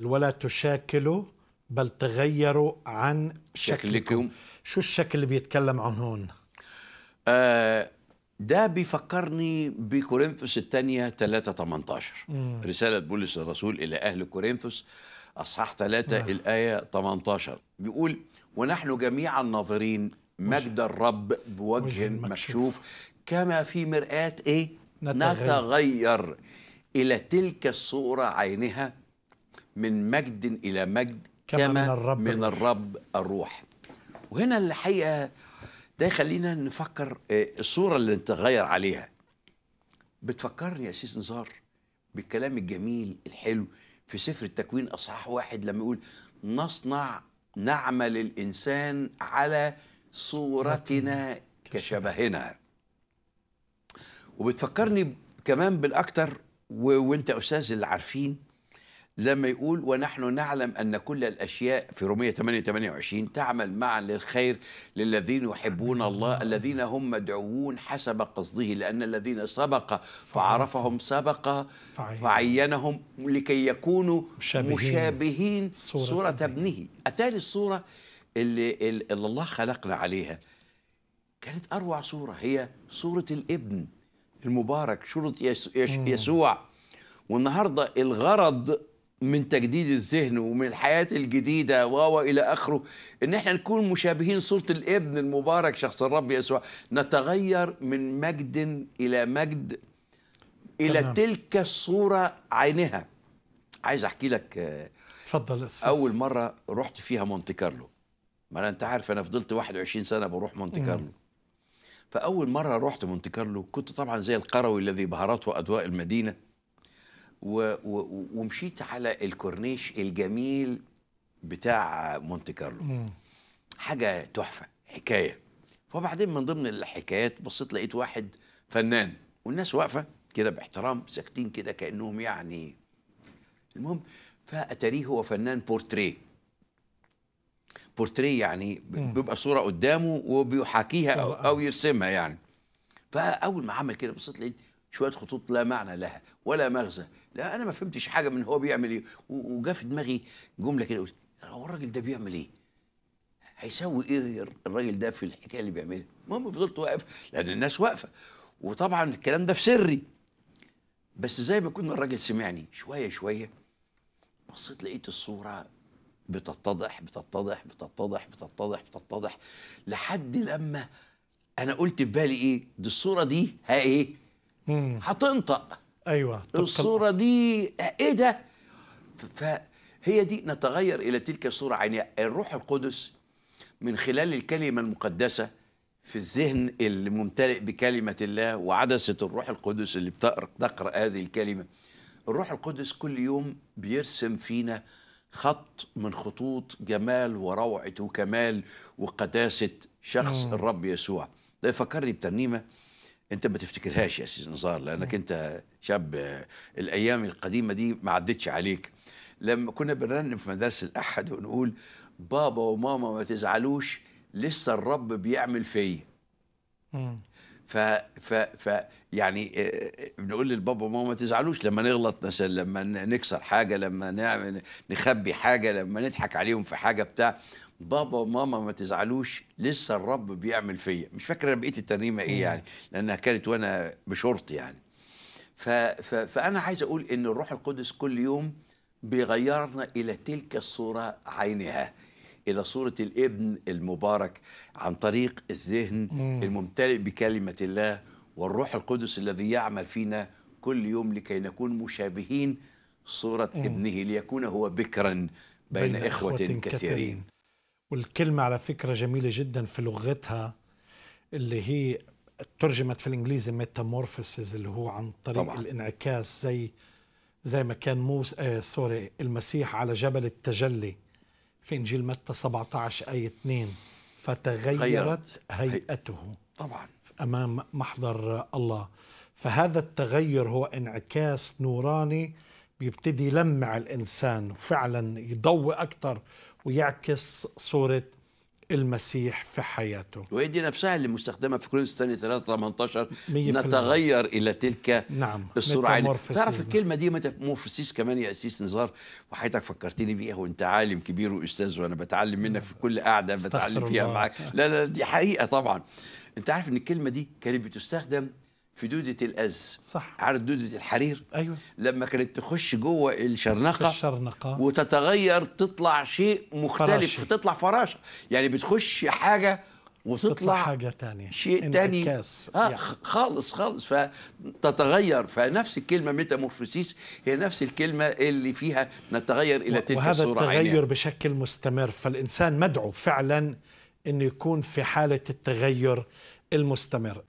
ولا تشاكلوا بل تغيروا عن شكلكم, شكلكم. شو الشكل اللي بيتكلم عن هون آه ده بيفكرني بكورنثوس الثانية 3 18 مم. رسالة بولس الرسول إلى أهل كورنثوس أصحاح 3 مم. نعم. الآية 18 بيقول ونحن جميعا ناظرين مجد الرب بوجه مكشوف كما في مرآة إيه نتغير, نتغير إلى تلك الصورة عينها من مجد إلى مجد كما, كما من, الرب من الرب الروح وهنا الحقيقة ده يخلينا نفكر آه، الصورة اللي انت غير عليها بتفكرني يا سيس نزار بالكلام الجميل الحلو في سفر التكوين أصحاح واحد لما يقول نصنع نعمل الإنسان على صورتنا كشبهنا وبتفكرني كمان بالأكتر وانت أستاذ اللي عارفين لما يقول ونحن نعلم أن كل الأشياء في رومية 8 28 تعمل معا للخير للذين يحبون الله الذين هم مدعوون حسب قصده لأن الذين سبق فعرفهم سبق فعينهم لكي يكونوا مشابهين, مشابهين صورة, ابنه أتالي الصورة اللي, اللي الله خلقنا عليها كانت أروع صورة هي صورة الابن المبارك صورة يسوع والنهاردة الغرض من تجديد الذهن ومن الحياة الجديدة و إلى آخره إن إحنا نكون مشابهين صورة الابن المبارك شخص الرب يسوع نتغير من مجد إلى مجد إلى تمام. تلك الصورة عينها عايز أحكي لك آه، اتفضل أول مرة رحت فيها مونت كارلو ما أنت عارف أنا فضلت 21 سنة بروح مونت كارلو فأول مرة رحت مونت كارلو كنت طبعا زي القروي الذي بهرته أضواء المدينة و و ومشيت على الكورنيش الجميل بتاع مونت كارلو حاجه تحفه حكايه وبعدين من ضمن الحكايات بصيت لقيت واحد فنان والناس واقفه كده باحترام ساكتين كده كانهم يعني المهم فاتاريه هو فنان بورتريه بورتريه يعني بيبقى صوره قدامه وبيحاكيها او, آه. أو يرسمها يعني فاول ما عمل كده بصيت لقيت شويه خطوط لا معنى لها ولا مغزى لا انا ما فهمتش حاجه من هو بيعمل ايه وجا في دماغي جمله كده قلت هو الراجل ده بيعمل ايه؟ هيسوي ايه الراجل ده في الحكايه اللي بيعملها؟ المهم فضلت واقف لان الناس واقفه وطبعا الكلام ده في سري بس زي ما كنا الراجل سمعني شويه شويه بصيت لقيت الصوره بتتضح بتتضح بتتضح بتتضح بتتضح لحد لما انا قلت في بالي ايه؟ دي الصوره دي ها ايه؟ هتنطق ايوه الصوره دي ايه ده فهي دي نتغير الى تلك الصوره يعني الروح القدس من خلال الكلمه المقدسه في الذهن الممتلئ بكلمه الله وعدسه الروح القدس اللي بتقرا هذه الكلمه الروح القدس كل يوم بيرسم فينا خط من خطوط جمال وروعه وكمال وقداسه شخص الرب يسوع ده يفكرني بترنيمه انت ما تفتكرهاش يا استاذ نزار لانك نعم. انت شاب آه، الايام القديمه دي ما عدتش عليك لما كنا بنرنم في مدارس الاحد ونقول بابا وماما ما تزعلوش لسه الرب بيعمل فيا ف ف ف يعني بنقول آه، آه، للبابا وماما ما تزعلوش لما نغلط مثلا لما نكسر حاجه لما نعمل نخبي حاجه لما نضحك عليهم في حاجه بتاع بابا وماما ما تزعلوش لسه الرب بيعمل فيا مش فاكر انا بقيت الترنيمه ايه يعني لانها كانت وانا بشورت يعني ف ف فانا عايز اقول ان الروح القدس كل يوم بيغيرنا الى تلك الصوره عينها إلى صورة الابن المبارك عن طريق الذهن الممتلئ بكلمة الله والروح القدس الذي يعمل فينا كل يوم لكي نكون مشابهين صورة مم. ابنه ليكون هو بكرا بين, بين إخوة, إخوة كثيرين. كثيرين والكلمة على فكرة جميلة جدا في لغتها اللي هي ترجمت في الإنجليزي ميتامورفيسز اللي هو عن طريق طبعا. الانعكاس زي زي ما كان موسى آه سوري المسيح على جبل التجلي في إنجيل متى 17 آية 2 فتغيرت هيئته طبعا أمام محضر الله فهذا التغير هو انعكاس نوراني بيبتدي يلمع الإنسان وفعلا يضوي أكثر ويعكس صورة المسيح في حياته وهي دي نفسها اللي مستخدمة في كورنثوس الثاني 3 18 نتغير إلى تلك نعم السرعة تعرف الكلمة دي ميتامورفسيس كمان يا أسيس نزار وحياتك فكرتني بيها وأنت عالم كبير وأستاذ وأنا بتعلم منك في كل قعدة بتعلم فيها معاك لا لا دي حقيقة طبعا أنت عارف إن الكلمة دي كانت بتستخدم في دودة الأز صح عارف دودة الحرير أيوة لما كانت تخش جوه الشرنقة الشرنقة وتتغير تطلع شيء مختلف فراشي. تطلع فراشة يعني بتخش حاجة وتطلع حاجة تانية شيء تاني آه يعني. خالص خالص فتتغير فنفس الكلمة ميتامورفوسيس هي نفس الكلمة اللي فيها نتغير إلى تلك وهذا الصورة وهذا التغير بشكل مستمر فالإنسان مدعو فعلا أنه يكون في حالة التغير المستمر